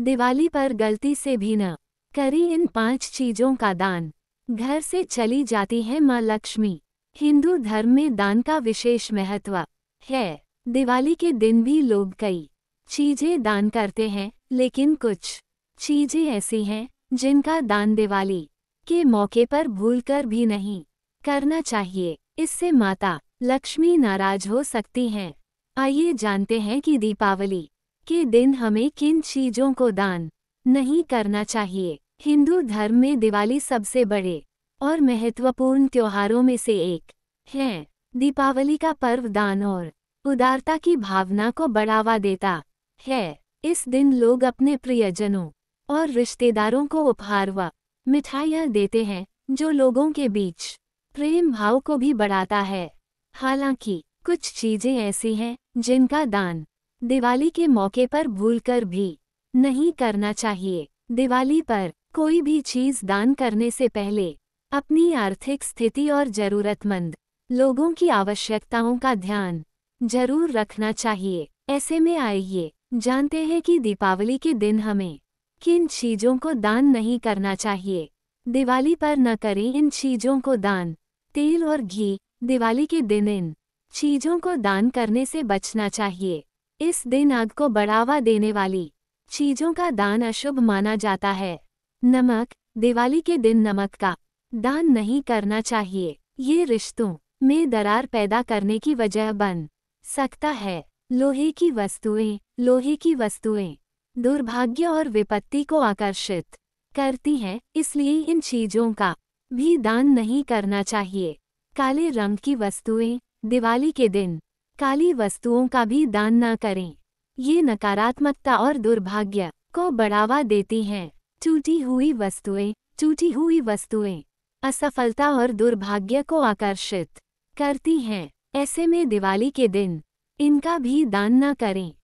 दिवाली पर गलती से भी न करी इन पांच चीजों का दान घर से चली जाती है माँ लक्ष्मी हिंदू धर्म में दान का विशेष महत्व है दिवाली के दिन भी लोग कई चीजें दान करते हैं लेकिन कुछ चीजें ऐसी हैं जिनका दान दिवाली के मौके पर भूलकर भी नहीं करना चाहिए इससे माता लक्ष्मी नाराज हो सकती हैं आइए जानते हैं कि दीपावली के दिन हमें किन चीजों को दान नहीं करना चाहिए हिंदू धर्म में दिवाली सबसे बड़े और महत्वपूर्ण त्योहारों में से एक है दीपावली का पर्व दान और उदारता की भावना को बढ़ावा देता है इस दिन लोग अपने प्रियजनों और रिश्तेदारों को उपहार व मिठाइयाँ देते हैं जो लोगों के बीच प्रेम भाव को भी बढ़ाता है हालांकि कुछ चीज़ें ऐसी हैं जिनका दान दिवाली के मौके पर भूलकर भी नहीं करना चाहिए दिवाली पर कोई भी चीज दान करने से पहले अपनी आर्थिक स्थिति और जरूरतमंद लोगों की आवश्यकताओं का ध्यान जरूर रखना चाहिए ऐसे में आइए जानते हैं कि दीपावली के दिन हमें किन चीजों को दान नहीं करना चाहिए दिवाली पर न करें इन चीजों को दान तेल और घी दिवाली के दिन इन चीजों को दान करने से बचना चाहिए इस दिन आग को बढ़ावा देने वाली चीजों का दान अशुभ माना जाता है नमक दिवाली के दिन नमक का दान नहीं करना चाहिए ये रिश्तों में दरार पैदा करने की वजह बन सकता है लोहे की वस्तुएं लोहे की वस्तुएं दुर्भाग्य और विपत्ति को आकर्षित करती हैं इसलिए इन चीजों का भी दान नहीं करना चाहिए काले रंग की वस्तुएं दिवाली के दिन काली वस्तुओं का भी दान न करें ये नकारात्मकता और दुर्भाग्य को बढ़ावा देती हैं टूटी हुई वस्तुएं टूटी हुई वस्तुएं असफलता और दुर्भाग्य को आकर्षित करती हैं ऐसे में दिवाली के दिन इनका भी दान न करें